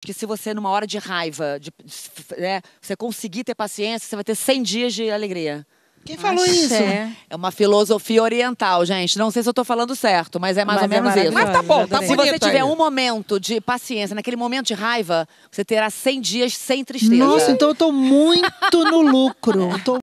que se você, numa hora de raiva, de, né, você conseguir ter paciência, você vai ter 100 dias de alegria. Quem falou isso? É. é uma filosofia oriental, gente. Não sei se eu tô falando certo, mas é mais mas ou é menos isso. Mas tá bom, tá Se você tiver um momento de paciência, naquele momento de raiva, você terá 100 dias sem tristeza. Nossa, então eu tô muito no lucro. tô